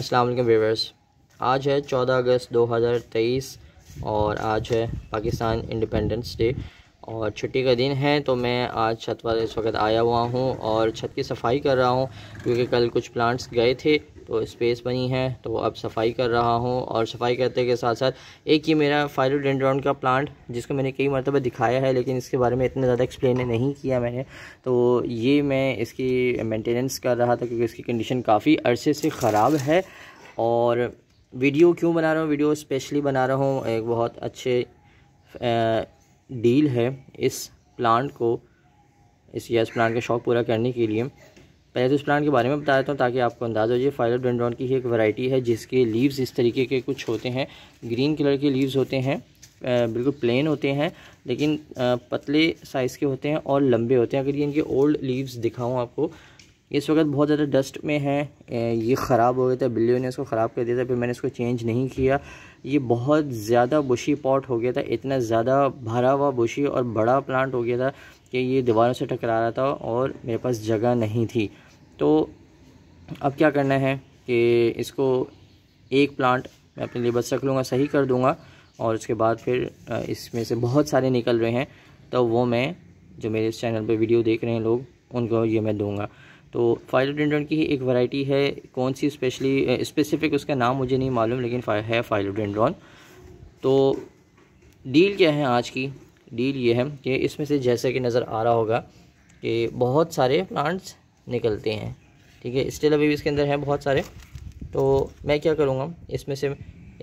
अस्सलाम वालेकुम व्यूवर्स आज है 14 अगस्त 2023 और आज है पाकिस्तान इंडिपेंडेंस डे और छुट्टी का दिन है तो मैं आज छत पर इस वक्त आया हुआ हूँ और छत की सफाई कर रहा हूँ क्योंकि कल कुछ प्लांट्स गए थे तो स्पेस बनी है तो अब सफाई कर रहा हूँ और सफाई करते के साथ साथ एक ही मेरा फाइलोडेंड्रॉन का प्लांट जिसको मैंने कई मरतबा दिखाया है लेकिन इसके बारे में इतना ज़्यादा एक्सप्लेन नहीं किया मैंने तो ये मैं इसकी मेंटेनेंस कर रहा था क्योंकि इसकी कंडीशन काफ़ी अरसे से ख़राब है और वीडियो क्यों बना रहा हूँ वीडियो स्पेशली बना रहा हूँ एक बहुत अच्छे डील है इस प्लांट को इस यस प्लांट का शौक पूरा करने के लिए पहले तो इस प्लांट के बारे में बता देता हूँ ताकि आपको अंदाज़ हो जाए डेंड्रॉन की ही एक वैरायटी है जिसके लीव्स इस तरीके के कुछ होते हैं ग्रीन कलर के लीव्स होते हैं बिल्कुल प्लेन होते हैं लेकिन पतले साइज़ के होते हैं और लंबे होते हैं अगर ये इनके ओल्ड लीव्स दिखाऊँ आपको इस वक्त बहुत ज़्यादा डस्ट में है ये ख़राब हो गया था बिल्ली ने इसको ख़राब कर दिया था फिर मैंने इसको चेंज नहीं किया ये बहुत ज़्यादा बुशी पॉट हो गया था इतना ज़्यादा भरा हुआ बुशी और बड़ा प्लांट हो गया था कि ये दीवारों से टकरा रहा था और मेरे पास जगह नहीं थी तो अब क्या करना है कि इसको एक प्लांट मैं अपने लिए बच रख लूँगा सही कर दूँगा और उसके बाद फिर इसमें से बहुत सारे निकल रहे हैं तो वो मैं जो मेरे इस चैनल पे वीडियो देख रहे हैं लोग उनको ये मैं दूंगा तो फाइलोडेंड्रन की ही एक वैरायटी है कौन सी स्पेशली स्पेसिफिक उसका नाम मुझे नहीं मालूम लेकिन है फाइलोडेंड्रॉन तो डील क्या है आज की डील ये है कि इसमें से जैसे कि नज़र आ रहा होगा कि बहुत सारे प्लांट्स निकलते हैं ठीक है स्टिल अभी भी इसके अंदर हैं बहुत सारे तो मैं क्या करूँगा इसमें से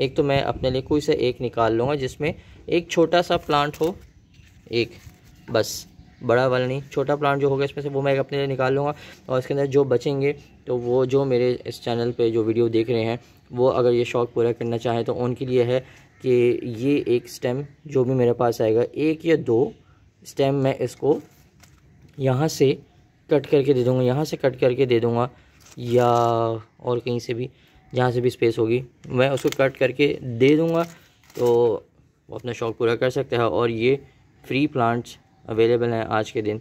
एक तो मैं अपने लिए कोई से एक निकाल लूँगा जिसमें एक छोटा सा प्लांट हो एक बस बड़ा वाला नहीं छोटा प्लांट जो होगा इसमें से वो मैं अपने लिए निकाल लूँगा और इसके अंदर जो बचेंगे तो वो जो मेरे इस चैनल पे जो वीडियो देख रहे हैं वो अगर ये शौक़ पूरा करना चाहें तो उनके लिए है कि ये एक स्टेम जो भी मेरे पास आएगा एक या दो स्टेम मैं इसको यहाँ से कट करके दे दूँगा यहाँ से कट करके दे दूँगा या और कहीं से भी जहाँ से भी स्पेस होगी मैं उसको कट करके दे दूँगा तो वो अपना शौक़ पूरा कर सकता है और ये फ्री प्लांट्स अवेलेबल हैं आज के दिन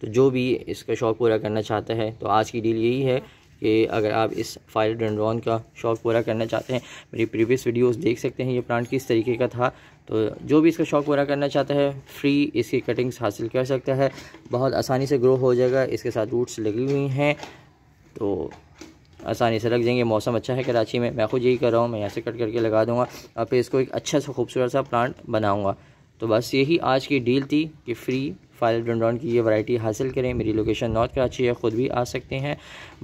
तो जो भी इसका शौक़ पूरा करना चाहता है तो आज की डील यही है कि अगर आप इस फायर डेंड्रॉन का शौक़ पूरा करना चाहते हैं मेरी प्रीवियस वीडियोस देख सकते हैं ये प्लांट किस तरीके का था तो जो भी इसका शौक़ पूरा करना चाहता है फ्री इसकी कटिंग्स हासिल कर सकता है बहुत आसानी से ग्रो हो जाएगा इसके साथ रूट्स लगी हुई हैं तो आसानी से लग जाएंगे मौसम अच्छा है कराची में मैं खुद यही कर रहा हूँ मैं यहाँ से कट करके लगा दूँगा और फिर इसको एक अच्छा सा खूबसूरत सा प्लांट बनाऊँगा तो बस यही आज की डील थी कि फ्री फायर डॉन की ये वैरायटी हासिल करें मेरी लोकेशन नॉर्थ कराची है ख़ुद भी आ सकते हैं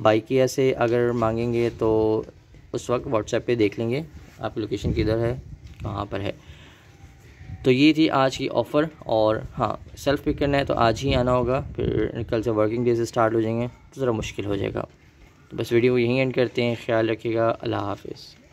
बाइकिया से अगर मांगेंगे तो उस वक्त व्हाट्सएप पे देख लेंगे आप लोकेशन किधर है कहाँ पर है तो ये थी आज की ऑफ़र और हाँ सेल्फ पिक करना है तो आज ही आना होगा फिर कल से वर्किंग डेज स्टार्ट हो जाएंगे तो ज़रा मुश्किल हो जाएगा तो बस वीडियो यहीं एंड करते हैं ख्याल रखिएगा अल्लाह हाफिज़